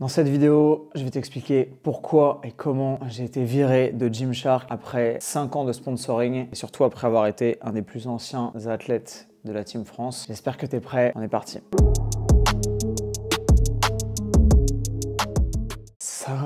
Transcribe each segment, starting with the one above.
Dans cette vidéo, je vais t'expliquer pourquoi et comment j'ai été viré de Gymshark après 5 ans de sponsoring et surtout après avoir été un des plus anciens athlètes de la Team France. J'espère que tu es prêt, on est parti.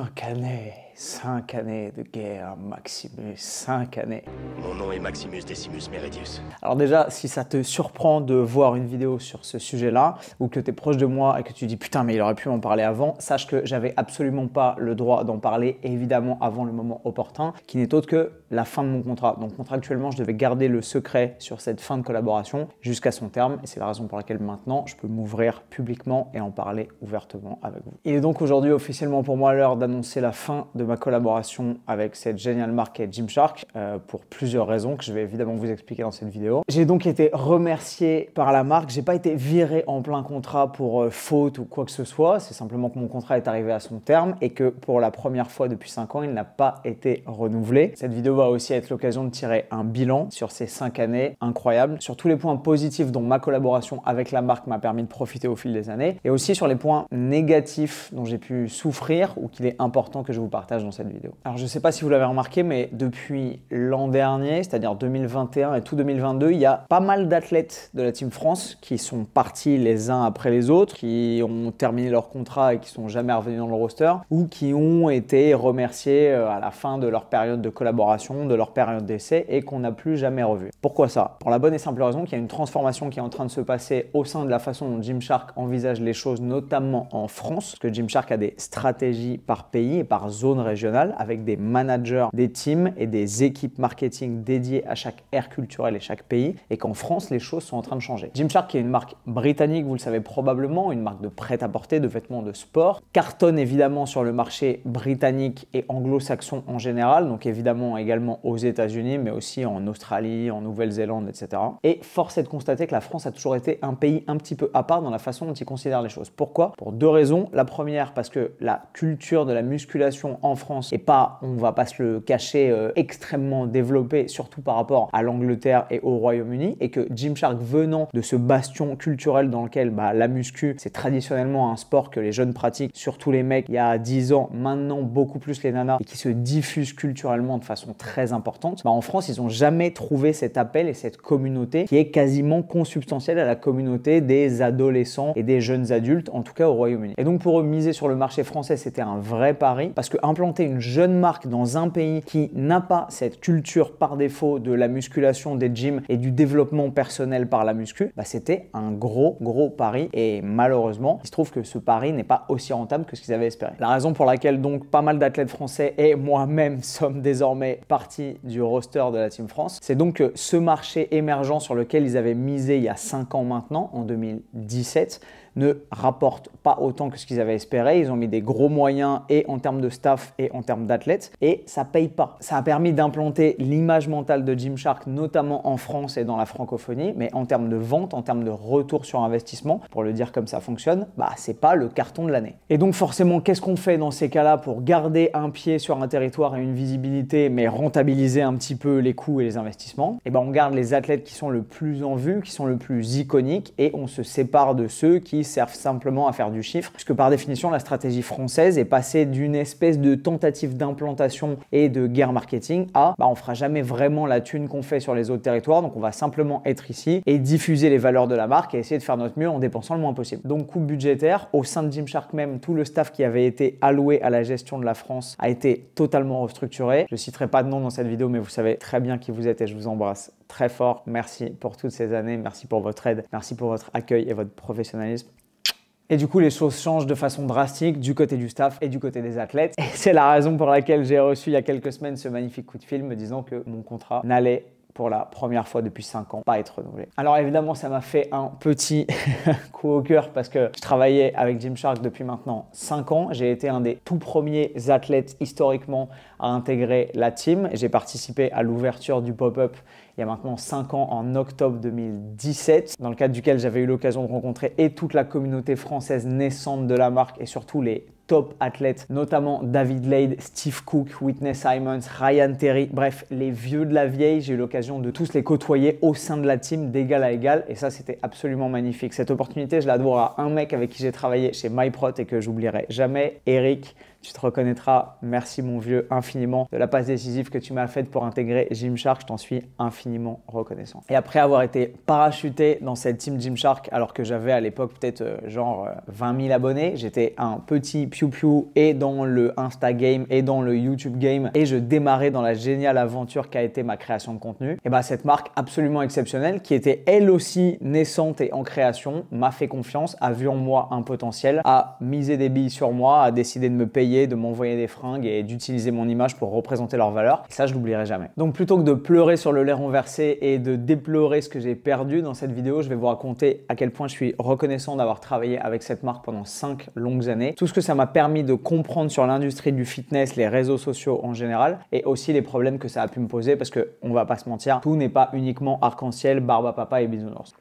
Cinq années, cinq années de guerre, Maximus, cinq années. Mon nom est Maximus Decimus Meridius. Alors déjà, si ça te surprend de voir une vidéo sur ce sujet-là, ou que tu es proche de moi et que tu dis putain mais il aurait pu m'en parler avant, sache que j'avais absolument pas le droit d'en parler, évidemment avant le moment opportun, qui n'est autre que la fin de mon contrat. Donc contractuellement, je devais garder le secret sur cette fin de collaboration jusqu'à son terme, et c'est la raison pour laquelle maintenant, je peux m'ouvrir publiquement et en parler ouvertement avec vous. Il est donc aujourd'hui officiellement pour moi l'heure d'annoncer c'est la fin de ma collaboration avec cette géniale marque Gymshark euh, pour plusieurs raisons que je vais évidemment vous expliquer dans cette vidéo. J'ai donc été remercié par la marque, j'ai pas été viré en plein contrat pour euh, faute ou quoi que ce soit, c'est simplement que mon contrat est arrivé à son terme et que pour la première fois depuis cinq ans, il n'a pas été renouvelé. Cette vidéo va aussi être l'occasion de tirer un bilan sur ces cinq années incroyables, sur tous les points positifs dont ma collaboration avec la marque m'a permis de profiter au fil des années et aussi sur les points négatifs dont j'ai pu souffrir ou qu'il est important que je vous partage dans cette vidéo. Alors je ne sais pas si vous l'avez remarqué, mais depuis l'an dernier, c'est-à-dire 2021 et tout 2022, il y a pas mal d'athlètes de la Team France qui sont partis les uns après les autres, qui ont terminé leur contrat et qui sont jamais revenus dans le roster, ou qui ont été remerciés euh, à la fin de leur période de collaboration, de leur période d'essai, et qu'on n'a plus jamais revu. Pourquoi ça Pour la bonne et simple raison qu'il y a une transformation qui est en train de se passer au sein de la façon dont Gymshark envisage les choses, notamment en France, parce que Gymshark a des stratégies par pays et par zone régionale avec des managers, des teams et des équipes marketing dédiées à chaque aire culturelle et chaque pays et qu'en France, les choses sont en train de changer. Gymshark, qui est une marque britannique, vous le savez probablement, une marque de prêt-à-porter, de vêtements de sport, cartonne évidemment sur le marché britannique et anglo-saxon en général, donc évidemment également aux États-Unis, mais aussi en Australie, en Nouvelle-Zélande, etc. Et force est de constater que la France a toujours été un pays un petit peu à part dans la façon dont ils considèrent les choses. Pourquoi Pour deux raisons. La première, parce que la culture de la musculation en France et pas, on va pas se le cacher, euh, extrêmement développé surtout par rapport à l'Angleterre et au Royaume-Uni, et que Gymshark venant de ce bastion culturel dans lequel bah, la muscu, c'est traditionnellement un sport que les jeunes pratiquent, surtout les mecs, il y a 10 ans, maintenant beaucoup plus les nanas, et qui se diffuse culturellement de façon très importante, bah, en France, ils ont jamais trouvé cet appel et cette communauté qui est quasiment consubstantielle à la communauté des adolescents et des jeunes adultes, en tout cas au Royaume-Uni. Et donc pour eux, miser sur le marché français, c'était un vrai Paris, parce que implanter une jeune marque dans un pays qui n'a pas cette culture par défaut de la musculation des gyms et du développement personnel par la muscu, bah, c'était un gros gros pari et malheureusement, il se trouve que ce pari n'est pas aussi rentable que ce qu'ils avaient espéré. La raison pour laquelle donc pas mal d'athlètes français et moi-même sommes désormais partis du roster de la Team France, c'est donc que ce marché émergent sur lequel ils avaient misé il y a 5 ans maintenant en 2017 ne rapportent pas autant que ce qu'ils avaient espéré. Ils ont mis des gros moyens et en termes de staff et en termes d'athlètes et ça paye pas. Ça a permis d'implanter l'image mentale de Gymshark notamment en France et dans la francophonie, mais en termes de vente, en termes de retour sur investissement, pour le dire comme ça fonctionne, bah c'est pas le carton de l'année. Et donc forcément, qu'est-ce qu'on fait dans ces cas-là pour garder un pied sur un territoire et une visibilité, mais rentabiliser un petit peu les coûts et les investissements Et eh ben on garde les athlètes qui sont le plus en vue, qui sont le plus iconiques et on se sépare de ceux qui servent simplement à faire du chiffre, puisque par définition, la stratégie française est passée d'une espèce de tentative d'implantation et de guerre marketing à bah, on fera jamais vraiment la thune qu'on fait sur les autres territoires, donc on va simplement être ici et diffuser les valeurs de la marque et essayer de faire notre mieux en dépensant le moins possible. Donc, coup budgétaire, au sein de Gymshark même, tout le staff qui avait été alloué à la gestion de la France a été totalement restructuré. Je citerai pas de nom dans cette vidéo, mais vous savez très bien qui vous êtes et je vous embrasse très fort. Merci pour toutes ces années. Merci pour votre aide. Merci pour votre accueil et votre professionnalisme. Et du coup, les choses changent de façon drastique du côté du staff et du côté des athlètes. Et c'est la raison pour laquelle j'ai reçu il y a quelques semaines ce magnifique coup de fil me disant que mon contrat n'allait pour la première fois depuis 5 ans pas être renouvelé. Alors évidemment, ça m'a fait un petit coup au cœur parce que je travaillais avec Gymshark depuis maintenant 5 ans. J'ai été un des tout premiers athlètes historiquement à intégrer la team. J'ai participé à l'ouverture du pop-up il y a maintenant 5 ans, en octobre 2017, dans le cadre duquel j'avais eu l'occasion de rencontrer et toute la communauté française naissante de la marque et surtout les top athlètes, notamment David Lade, Steve Cook, Whitney Simons, Ryan Terry, bref, les vieux de la vieille. J'ai eu l'occasion de tous les côtoyer au sein de la team d'égal à égal et ça, c'était absolument magnifique. Cette opportunité, je la dois à un mec avec qui j'ai travaillé chez MyProt et que j'oublierai jamais, Eric tu te reconnaîtras. Merci mon vieux infiniment de la passe décisive que tu m'as faite pour intégrer Gymshark. Je t'en suis infiniment reconnaissant. Et après avoir été parachuté dans cette team Gymshark alors que j'avais à l'époque peut-être euh, genre 20 euh, 000 abonnés, j'étais un petit piou-piou et dans le Insta game et dans le YouTube game et je démarrais dans la géniale aventure qu'a été ma création de contenu. Et bah cette marque absolument exceptionnelle qui était elle aussi naissante et en création m'a fait confiance, a vu en moi un potentiel, a misé des billes sur moi, a décidé de me payer de m'envoyer des fringues et d'utiliser mon image pour représenter leur valeur. ça, je l'oublierai jamais. Donc plutôt que de pleurer sur le lait renversé et de déplorer ce que j'ai perdu dans cette vidéo, je vais vous raconter à quel point je suis reconnaissant d'avoir travaillé avec cette marque pendant 5 longues années. Tout ce que ça m'a permis de comprendre sur l'industrie du fitness, les réseaux sociaux en général et aussi les problèmes que ça a pu me poser parce que on va pas se mentir, tout n'est pas uniquement arc-en-ciel, barbe papa et bisounours.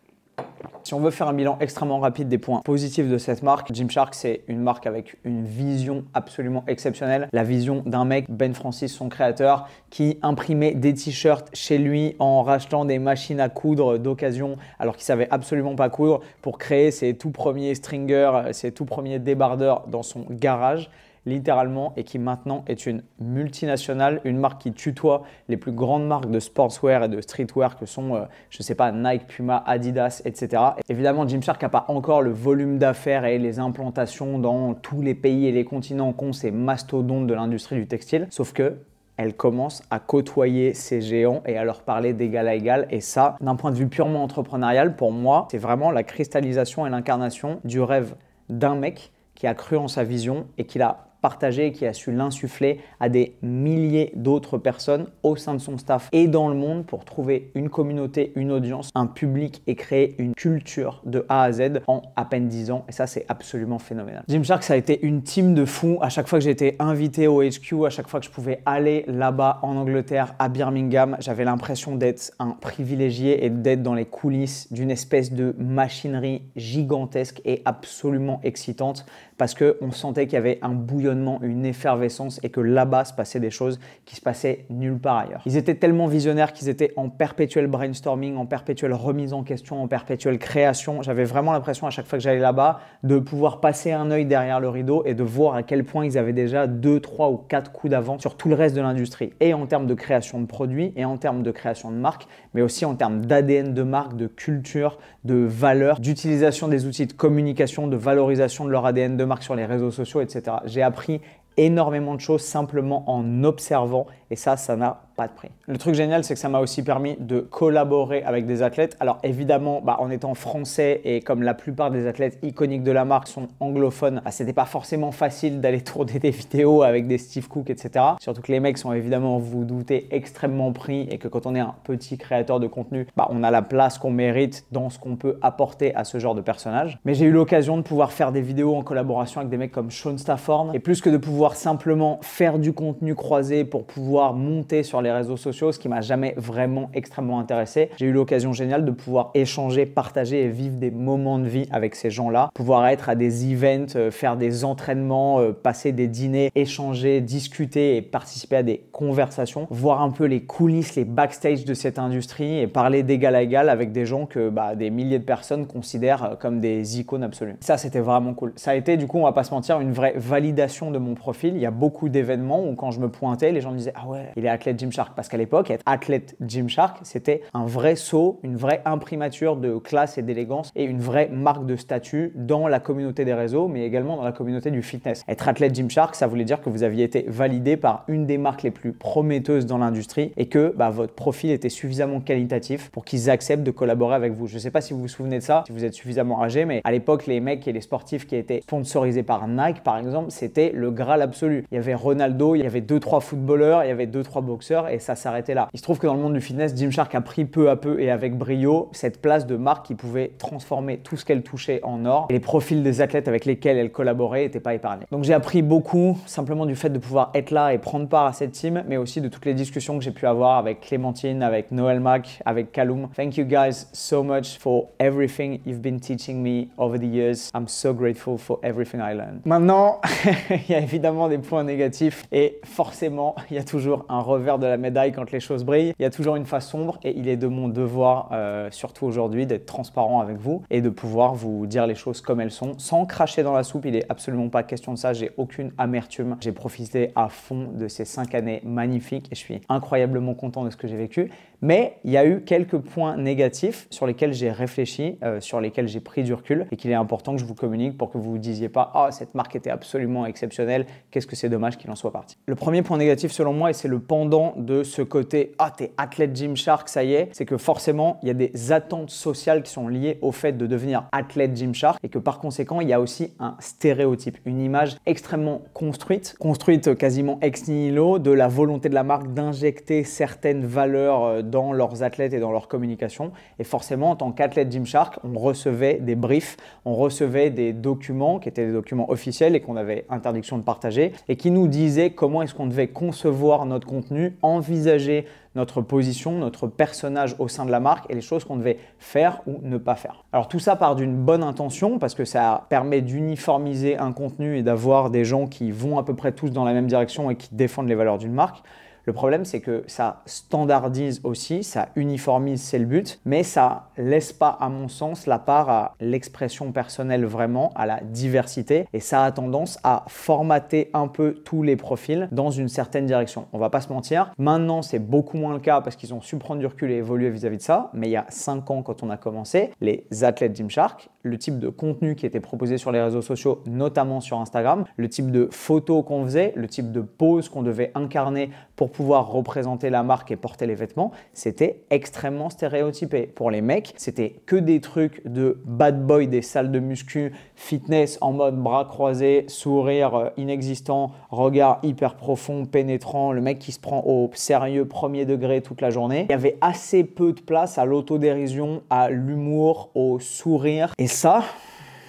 Si on veut faire un bilan extrêmement rapide des points positifs de cette marque, Gymshark, c'est une marque avec une vision absolument exceptionnelle. La vision d'un mec, Ben Francis, son créateur, qui imprimait des t-shirts chez lui en rachetant des machines à coudre d'occasion alors qu'il savait absolument pas coudre pour créer ses tout premiers stringers, ses tout premiers débardeurs dans son garage littéralement et qui maintenant est une multinationale, une marque qui tutoie les plus grandes marques de sportswear et de streetwear que sont, euh, je ne sais pas, Nike, Puma, Adidas, etc. Évidemment, Gymshark n'a pas encore le volume d'affaires et les implantations dans tous les pays et les continents qu'ont ces mastodontes de l'industrie du textile, sauf que elle commence à côtoyer ces géants et à leur parler d'égal à égal. Et ça, d'un point de vue purement entrepreneurial, pour moi, c'est vraiment la cristallisation et l'incarnation du rêve d'un mec qui a cru en sa vision et qui l'a partagé qui a su l'insuffler à des milliers d'autres personnes au sein de son staff et dans le monde pour trouver une communauté, une audience, un public et créer une culture de A à Z en à peine 10 ans. Et ça, c'est absolument phénoménal. Jim Shark, ça a été une team de fous. À chaque fois que j'étais invité au HQ, à chaque fois que je pouvais aller là-bas en Angleterre, à Birmingham, j'avais l'impression d'être un privilégié et d'être dans les coulisses d'une espèce de machinerie gigantesque et absolument excitante parce qu'on sentait qu'il y avait un bouillonnement, une effervescence et que là-bas se passaient des choses qui se passaient nulle part ailleurs. Ils étaient tellement visionnaires qu'ils étaient en perpétuel brainstorming, en perpétuelle remise en question, en perpétuelle création. J'avais vraiment l'impression à chaque fois que j'allais là-bas de pouvoir passer un œil derrière le rideau et de voir à quel point ils avaient déjà deux, trois ou quatre coups d'avant sur tout le reste de l'industrie et en termes de création de produits et en termes de création de marque, mais aussi en termes d'ADN de marque, de culture, de valeur, d'utilisation des outils de communication, de valorisation de leur ADN de marque sur les réseaux sociaux, etc. J'ai appris énormément de choses simplement en observant et ça, ça n'a pas de prix. Le truc génial, c'est que ça m'a aussi permis de collaborer avec des athlètes. Alors évidemment, bah, en étant français et comme la plupart des athlètes iconiques de la marque sont anglophones, bah, c'était pas forcément facile d'aller tourner des vidéos avec des Steve Cook, etc. Surtout que les mecs sont évidemment, vous doutez, extrêmement pris et que quand on est un petit créateur de contenu, bah, on a la place qu'on mérite dans ce qu'on peut apporter à ce genre de personnage. Mais j'ai eu l'occasion de pouvoir faire des vidéos en collaboration avec des mecs comme Sean Stafford et plus que de pouvoir simplement faire du contenu croisé, pour pouvoir monter sur les réseaux sociaux, ce qui m'a jamais vraiment extrêmement intéressé. J'ai eu l'occasion géniale de pouvoir échanger, partager et vivre des moments de vie avec ces gens-là, pouvoir être à des events, euh, faire des entraînements, euh, passer des dîners, échanger, discuter et participer à des conversations, voir un peu les coulisses, les backstage de cette industrie et parler d'égal à égal avec des gens que bah, des milliers de personnes considèrent euh, comme des icônes absolues. Ça, c'était vraiment cool. Ça a été, du coup, on va pas se mentir, une vraie validation de mon profil il y a beaucoup d'événements où quand je me pointais, les gens me disaient Ah ouais, il est athlète Gymshark. Parce qu'à l'époque, être athlète Gymshark, c'était un vrai saut, une vraie imprimature de classe et d'élégance et une vraie marque de statut dans la communauté des réseaux, mais également dans la communauté du fitness. Être athlète Gymshark, ça voulait dire que vous aviez été validé par une des marques les plus prometteuses dans l'industrie et que bah, votre profil était suffisamment qualitatif pour qu'ils acceptent de collaborer avec vous. Je ne sais pas si vous vous souvenez de ça, si vous êtes suffisamment âgé, mais à l'époque, les mecs et les sportifs qui étaient sponsorisés par Nike, par exemple, c'était le Graal l'absolu. Il y avait Ronaldo, il y avait deux trois footballeurs, il y avait deux trois boxeurs et ça s'arrêtait là. Il se trouve que dans le monde du fitness, Jim Shark a pris peu à peu et avec brio cette place de marque qui pouvait transformer tout ce qu'elle touchait en or. Et les profils des athlètes avec lesquels elle collaborait n'étaient pas épargnés. Donc j'ai appris beaucoup simplement du fait de pouvoir être là et prendre part à cette team, mais aussi de toutes les discussions que j'ai pu avoir avec Clémentine, avec Noël Mac, avec Kaloum. Thank you guys so much for everything you've been teaching me over the years. I'm so grateful for everything I learned. Maintenant, il y a évidemment des points négatifs et forcément, il y a toujours un revers de la médaille quand les choses brillent. Il y a toujours une face sombre et il est de mon devoir, euh, surtout aujourd'hui, d'être transparent avec vous et de pouvoir vous dire les choses comme elles sont sans cracher dans la soupe. Il est absolument pas question de ça. J'ai aucune amertume. J'ai profité à fond de ces cinq années magnifiques et je suis incroyablement content de ce que j'ai vécu. Mais il y a eu quelques points négatifs sur lesquels j'ai réfléchi, euh, sur lesquels j'ai pris du recul et qu'il est important que je vous communique pour que vous ne vous disiez pas Ah, cette marque était absolument exceptionnelle, qu'est-ce que c'est dommage qu'il en soit parti. Le premier point négatif selon moi, et c'est le pendant de ce côté Ah, t'es athlète Gymshark, ça y est, c'est que forcément, il y a des attentes sociales qui sont liées au fait de devenir athlète Gymshark et que par conséquent, il y a aussi un stéréotype, une image extrêmement construite, construite quasiment ex nihilo, de la volonté de la marque d'injecter certaines valeurs. Euh, dans leurs athlètes et dans leur communication. Et forcément, en tant qu'athlète Gymshark, on recevait des briefs, on recevait des documents qui étaient des documents officiels et qu'on avait interdiction de partager et qui nous disaient comment est-ce qu'on devait concevoir notre contenu, envisager notre position, notre personnage au sein de la marque et les choses qu'on devait faire ou ne pas faire. Alors tout ça part d'une bonne intention parce que ça permet d'uniformiser un contenu et d'avoir des gens qui vont à peu près tous dans la même direction et qui défendent les valeurs d'une marque. Le problème, c'est que ça standardise aussi, ça uniformise, c'est le but, mais ça laisse pas, à mon sens, la part à l'expression personnelle vraiment, à la diversité, et ça a tendance à formater un peu tous les profils dans une certaine direction. On va pas se mentir. Maintenant, c'est beaucoup moins le cas parce qu'ils ont su prendre du recul et évoluer vis-à-vis de ça, mais il y a 5 ans, quand on a commencé, les athlètes Gymshark, le type de contenu qui était proposé sur les réseaux sociaux, notamment sur Instagram, le type de photos qu'on faisait, le type de pose qu'on devait incarner pour pouvoir représenter la marque et porter les vêtements, c'était extrêmement stéréotypé. Pour les mecs, c'était que des trucs de bad boy des salles de muscu, fitness en mode bras croisés, sourire euh, inexistant, regard hyper profond, pénétrant, le mec qui se prend au sérieux premier degré toute la journée. Il y avait assez peu de place à l'autodérision, à l'humour, au sourire. Et ça,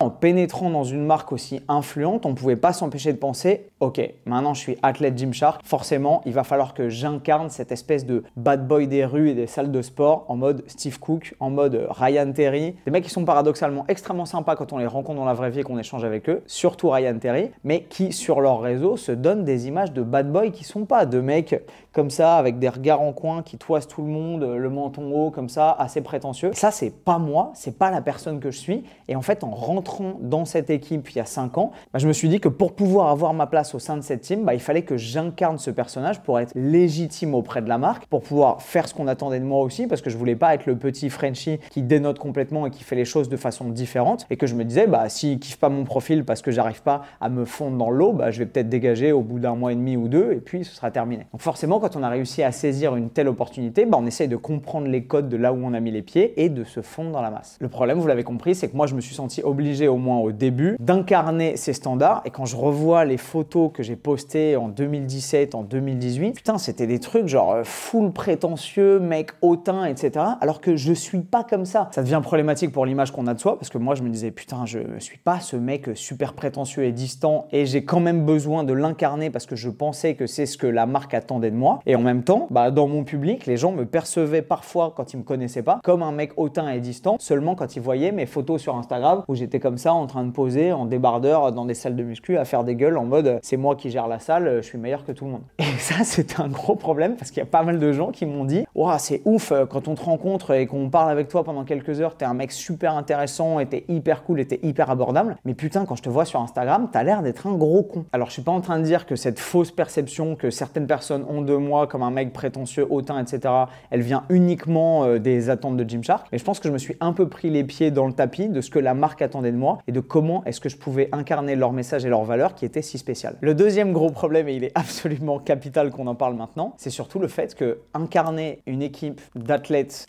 en pénétrant dans une marque aussi influente, on ne pouvait pas s'empêcher de penser Ok, maintenant je suis athlète Gymshark, forcément il va falloir que j'incarne cette espèce de bad boy des rues et des salles de sport en mode Steve Cook, en mode Ryan Terry. Des mecs qui sont paradoxalement extrêmement sympas quand on les rencontre dans la vraie vie et qu'on échange avec eux, surtout Ryan Terry, mais qui sur leur réseau se donnent des images de bad boy qui sont pas, de mecs comme ça avec des regards en coin qui toisent tout le monde, le menton haut comme ça, assez prétentieux. Ça c'est pas moi, c'est pas la personne que je suis. Et en fait en rentrant dans cette équipe il y a 5 ans, bah, je me suis dit que pour pouvoir avoir ma place au sein de cette team, bah, il fallait que j'incarne ce personnage pour être légitime auprès de la marque, pour pouvoir faire ce qu'on attendait de moi aussi, parce que je voulais pas être le petit Frenchie qui dénote complètement et qui fait les choses de façon différente, et que je me disais, bah, kiffe kiffe pas mon profil parce que j'arrive pas à me fondre dans l'eau, bah, je vais peut-être dégager au bout d'un mois et demi ou deux, et puis ce sera terminé. Donc forcément, quand on a réussi à saisir une telle opportunité, on essaye de comprendre les codes de là où on a mis les pieds et de se fondre dans la masse. Le problème, vous l'avez compris, c'est que moi, je me suis senti obligé au moins au début, d'incarner ces standards. Et quand je revois les photos que j'ai postées en 2017, en 2018, putain, c'était des trucs genre euh, full prétentieux, mec hautain, etc. Alors que je suis pas comme ça. Ça devient problématique pour l'image qu'on a de soi, parce que moi, je me disais, putain, je suis pas ce mec super prétentieux et distant, et j'ai quand même besoin de l'incarner parce que je pensais que c'est ce que la marque attendait de moi. Et en même temps, bah, dans mon public, les gens me percevaient parfois, quand ils me connaissaient pas, comme un mec hautain et distant, seulement quand ils voyaient mes photos sur Instagram où j'étais comme comme ça en train de poser en débardeur dans des salles de muscu à faire des gueules en mode c'est moi qui gère la salle, je suis meilleur que tout le monde. Et ça, c'était un gros problème parce qu'il y a pas mal de gens qui m'ont dit Waouh, c'est ouf euh, quand on te rencontre et qu'on parle avec toi pendant quelques heures, t'es un mec super intéressant et t'es hyper cool et t'es hyper abordable. Mais putain, quand je te vois sur Instagram, t'as l'air d'être un gros con. Alors, je suis pas en train de dire que cette fausse perception que certaines personnes ont de moi comme un mec prétentieux, hautain, etc., elle vient uniquement euh, des attentes de Shark Mais je pense que je me suis un peu pris les pieds dans le tapis de ce que la marque attendait de et de comment est-ce que je pouvais incarner leur message et leurs valeurs qui étaient si spéciales. Le deuxième gros problème, et il est absolument capital qu'on en parle maintenant, c'est surtout le fait que incarner une équipe d'athlètes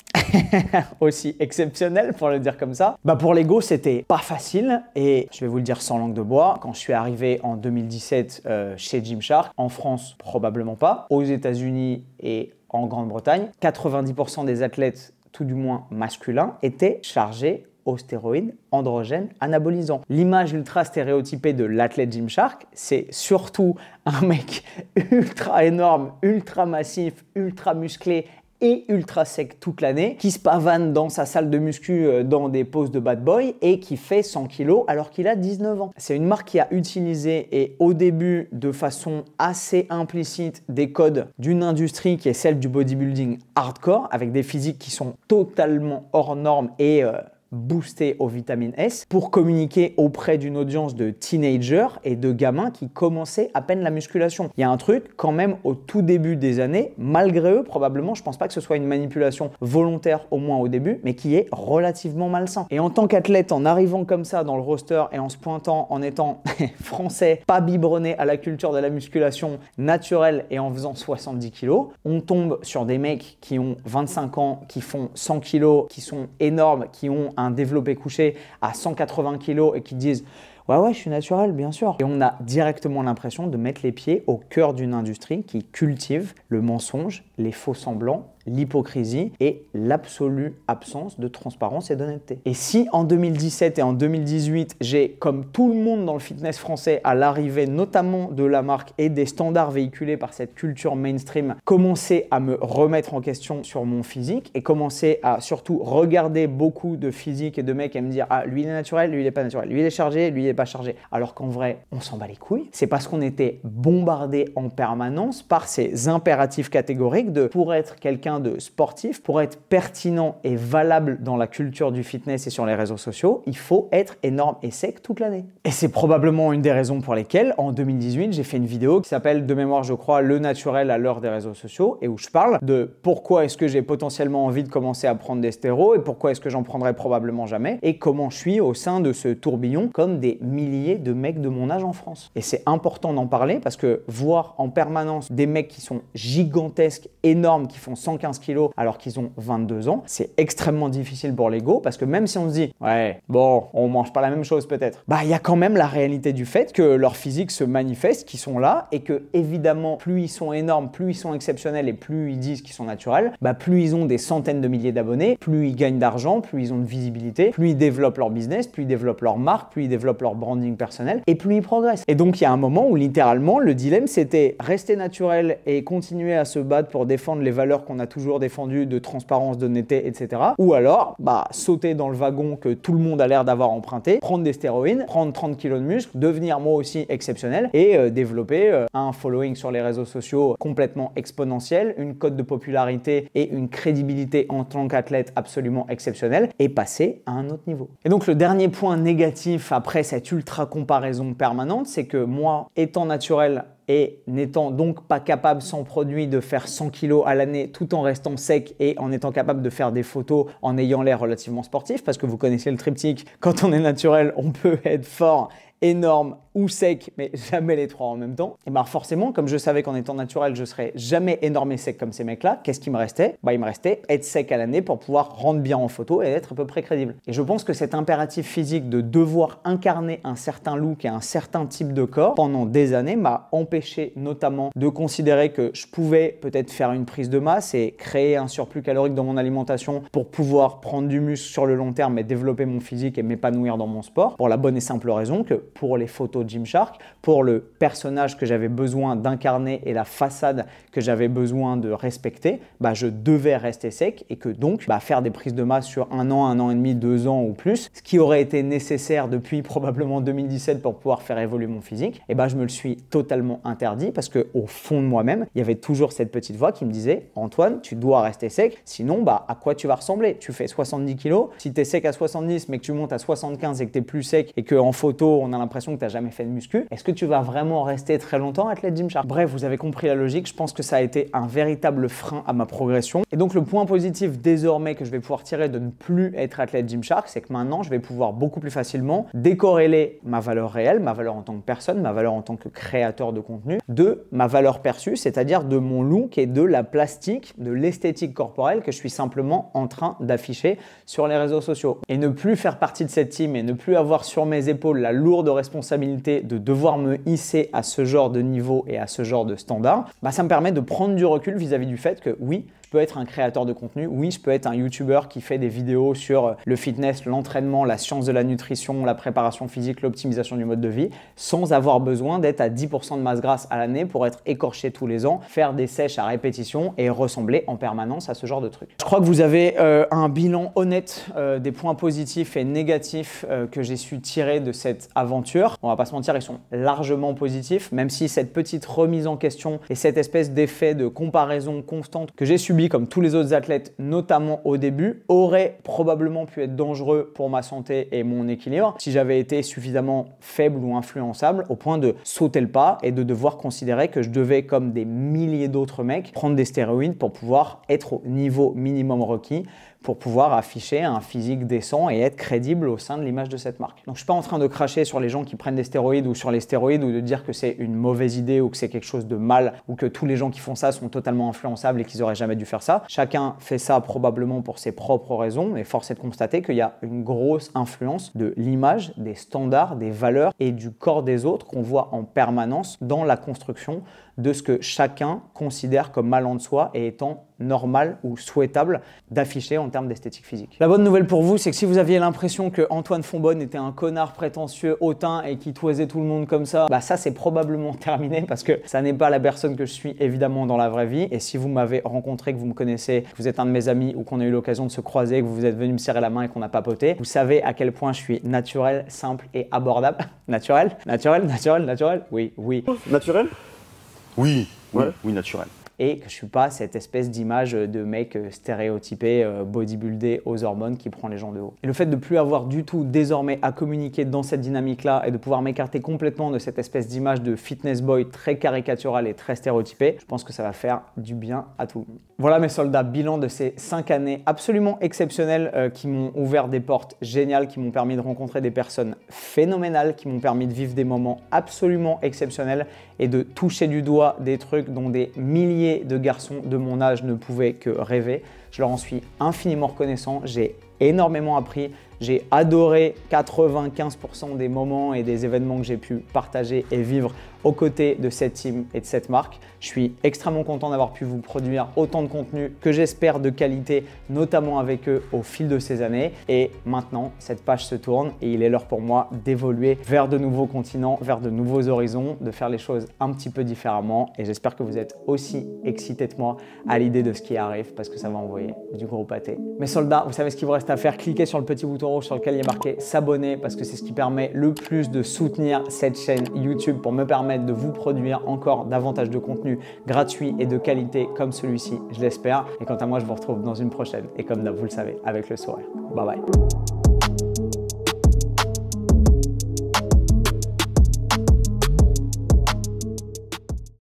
aussi exceptionnelle, pour le dire comme ça, bah pour l'ego, c'était pas facile et je vais vous le dire sans langue de bois, quand je suis arrivé en 2017 euh, chez Gymshark, en France probablement pas, aux États-Unis et en Grande-Bretagne, 90% des athlètes tout du moins masculins, étaient chargés stéroïdes, androgènes, anabolisants. L'image ultra stéréotypée de l'athlète Gymshark, c'est surtout un mec ultra énorme, ultra massif, ultra musclé et ultra sec toute l'année, qui se pavane dans sa salle de muscu euh, dans des poses de bad boy et qui fait 100 kilos alors qu'il a 19 ans. C'est une marque qui a utilisé et au début de façon assez implicite des codes d'une industrie qui est celle du bodybuilding hardcore avec des physiques qui sont totalement hors normes et euh, boosté aux vitamines S pour communiquer auprès d'une audience de teenagers et de gamins qui commençaient à peine la musculation. Il y a un truc quand même au tout début des années, malgré eux probablement, je pense pas que ce soit une manipulation volontaire au moins au début, mais qui est relativement malsain. Et en tant qu'athlète, en arrivant comme ça dans le roster et en se pointant, en étant français, pas biberonné à la culture de la musculation naturelle et en faisant 70 kg on tombe sur des mecs qui ont 25 ans, qui font 100 kg qui sont énormes, qui ont un développé couché à 180 kg et qui disent Ouais, ouais, je suis naturel, bien sûr. Et on a directement l'impression de mettre les pieds au cœur d'une industrie qui cultive le mensonge, les faux semblants l'hypocrisie et l'absolue absence de transparence et d'honnêteté. Et si en 2017 et en 2018, j'ai, comme tout le monde dans le fitness français, à l'arrivée notamment de la marque et des standards véhiculés par cette culture mainstream, commencé à me remettre en question sur mon physique et commencé à surtout regarder beaucoup de physiques et de mecs et me dire Ah, lui il est naturel, lui il est pas naturel, lui il est chargé, lui il est pas chargé. Alors qu'en vrai, on s'en bat les couilles. C'est parce qu'on était bombardé en permanence par ces impératifs catégoriques de pour être quelqu'un de sportif, pour être pertinent et valable dans la culture du fitness et sur les réseaux sociaux, il faut être énorme et sec toute l'année. Et c'est probablement une des raisons pour lesquelles, en 2018, j'ai fait une vidéo qui s'appelle, de mémoire je crois, Le naturel à l'heure des réseaux sociaux, et où je parle de pourquoi est-ce que j'ai potentiellement envie de commencer à prendre des stéros, et pourquoi est-ce que j'en prendrai probablement jamais, et comment je suis au sein de ce tourbillon comme des milliers de mecs de mon âge en France. Et c'est important d'en parler parce que voir en permanence des mecs qui sont gigantesques, énormes, qui font 100 15 kilos alors qu'ils ont 22 ans, c'est extrêmement difficile pour l'ego parce que même si on se dit, ouais, bon, on mange pas la même chose peut-être, bah il y a quand même la réalité du fait que leur physique se manifeste, qu'ils sont là et que évidemment, plus ils sont énormes, plus ils sont exceptionnels et plus ils disent qu'ils sont naturels, bah plus ils ont des centaines de milliers d'abonnés, plus ils gagnent d'argent, plus ils ont de visibilité, plus ils développent leur business, plus ils développent leur marque, plus ils développent leur branding personnel et plus ils progressent. Et donc il y a un moment où littéralement le dilemme c'était rester naturel et continuer à se battre pour défendre les valeurs qu'on a toujours défendu de transparence, d'honnêteté, etc. Ou alors, bah, sauter dans le wagon que tout le monde a l'air d'avoir emprunté, prendre des stéroïdes, prendre 30 kilos de muscles, devenir moi aussi exceptionnel et euh, développer euh, un following sur les réseaux sociaux complètement exponentiel, une cote de popularité et une crédibilité en tant qu'athlète absolument exceptionnelle et passer à un autre niveau. Et donc le dernier point négatif après cette ultra comparaison permanente, c'est que moi, étant naturel et n'étant donc pas capable sans produit de faire 100 kilos à l'année tout en restant sec et en étant capable de faire des photos en ayant l'air relativement sportif parce que vous connaissez le triptyque, quand on est naturel on peut être fort énorme ou sec, mais jamais les trois en même temps, et bien forcément, comme je savais qu'en étant naturel, je serais jamais énorme et sec comme ces mecs-là, qu'est-ce qui me restait Bah il me restait être sec à l'année pour pouvoir rendre bien en photo et être à peu près crédible. Et je pense que cet impératif physique de devoir incarner un certain look et un certain type de corps pendant des années m'a empêché notamment de considérer que je pouvais peut-être faire une prise de masse et créer un surplus calorique dans mon alimentation pour pouvoir prendre du muscle sur le long terme et développer mon physique et m'épanouir dans mon sport, pour la bonne et simple raison que pour les photos Gymshark, pour le personnage que j'avais besoin d'incarner et la façade que j'avais besoin de respecter, bah, je devais rester sec et que donc bah, faire des prises de masse sur un an, un an et demi, deux ans ou plus, ce qui aurait été nécessaire depuis probablement 2017 pour pouvoir faire évoluer mon physique, et eh bah, je me le suis totalement interdit parce que au fond de moi-même, il y avait toujours cette petite voix qui me disait Antoine, tu dois rester sec, sinon bah, à quoi tu vas ressembler Tu fais 70 kilos, si tu es sec à 70 mais que tu montes à 75 et que tu es plus sec et qu'en photo on a l'impression que tu n'as jamais fait de muscu, est-ce que tu vas vraiment rester très longtemps athlète Gymshark Bref, vous avez compris la logique, je pense que ça a été un véritable frein à ma progression. Et donc le point positif désormais que je vais pouvoir tirer de ne plus être athlète Gymshark, c'est que maintenant je vais pouvoir beaucoup plus facilement décorréler ma valeur réelle, ma valeur en tant que personne, ma valeur en tant que créateur de contenu, de ma valeur perçue, c'est-à-dire de mon look et de la plastique, de l'esthétique corporelle que je suis simplement en train d'afficher sur les réseaux sociaux. Et ne plus faire partie de cette team et ne plus avoir sur mes épaules la lourde responsabilité de devoir me hisser à ce genre de niveau et à ce genre de standard, bah, ça me permet de prendre du recul vis à -vis du fait que oui, je peux être un créateur de contenu, oui, je peux être un YouTuber qui fait des vidéos sur le fitness, l'entraînement, la science de la nutrition, la préparation physique, l'optimisation du mode de vie, sans avoir besoin d'être à 10% de masse grasse à l'année pour être écorché tous les ans, faire des sèches à répétition et ressembler en permanence à ce genre de truc. Je crois que vous avez euh, un bilan honnête euh, des points positifs et négatifs euh, que j'ai su tirer de cette aventure. On va pas se mentir, ils sont largement positifs, même si cette petite remise en question et cette espèce d'effet de comparaison constante que j'ai subi comme tous les autres athlètes, notamment au début, aurait probablement pu être dangereux pour ma santé et mon équilibre si j'avais été suffisamment faible ou influençable au point de sauter le pas et de devoir considérer que je devais, comme des milliers d'autres mecs, prendre des stéroïdes pour pouvoir être au niveau minimum requis pour pouvoir afficher un physique décent et être crédible au sein de l'image de cette marque. Donc je suis pas en train de cracher sur les gens qui prennent des stéroïdes ou sur les stéroïdes ou de dire que c'est une mauvaise idée ou que c'est quelque chose de mal ou que tous les gens qui font ça sont totalement influençables et qu'ils auraient jamais dû faire ça. Chacun fait ça probablement pour ses propres raisons, mais force est de constater qu'il y a une grosse influence de l'image, des standards, des valeurs et du corps des autres qu'on voit en permanence dans la construction de ce que chacun considère comme mal en soi et étant normal ou souhaitable d'afficher en termes d'esthétique physique. La bonne nouvelle pour vous, c'est que si vous aviez l'impression que Antoine Fonbonne était un connard prétentieux, hautain et qui toisait tout le monde comme ça, bah ça c'est probablement terminé parce que ça n'est pas la personne que je suis évidemment dans la vraie vie. Et si vous m'avez rencontré, que vous me connaissez, que vous êtes un de mes amis ou qu'on a eu l'occasion de se croiser, que vous êtes venu me serrer la main et qu'on a papoté, vous savez à quel point je suis naturel, simple et abordable. naturel Naturel Naturel Naturel Oui, oui. Naturel Oui. Ouais. Oui, naturel et que je ne suis pas cette espèce d'image de mec euh, stéréotypé, euh, bodybuildé aux hormones qui prend les gens de haut. Et le fait de ne plus avoir du tout désormais à communiquer dans cette dynamique-là et de pouvoir m'écarter complètement de cette espèce d'image de fitness boy très caricatural et très stéréotypé, je pense que ça va faire du bien à tout le monde. Voilà mes soldats, bilan de ces 5 années absolument exceptionnelles euh, qui m'ont ouvert des portes géniales, qui m'ont permis de rencontrer des personnes phénoménales, qui m'ont permis de vivre des moments absolument exceptionnels et de toucher du doigt des trucs dont des milliers de garçons de mon âge ne pouvaient que rêver. Je leur en suis infiniment reconnaissant, j'ai énormément appris, j'ai adoré 95% des moments et des événements que j'ai pu partager et vivre aux côtés de cette team et de cette marque. Je suis extrêmement content d'avoir pu vous produire autant de contenu que j'espère de qualité, notamment avec eux au fil de ces années. Et maintenant, cette page se tourne et il est l'heure pour moi d'évoluer vers de nouveaux continents, vers de nouveaux horizons, de faire les choses un petit peu différemment. Et j'espère que vous êtes aussi excité que moi à l'idée de ce qui arrive parce que ça va envoyer du gros pâté. Mes soldats, vous savez ce qu'il vous reste à faire, cliquez sur le petit bouton sur lequel il est marqué s'abonner parce que c'est ce qui permet le plus de soutenir cette chaîne YouTube pour me permettre de vous produire encore davantage de contenu gratuit et de qualité comme celui-ci, je l'espère. Et quant à moi, je vous retrouve dans une prochaine et comme d'hab, vous le savez, avec le sourire. Bye bye.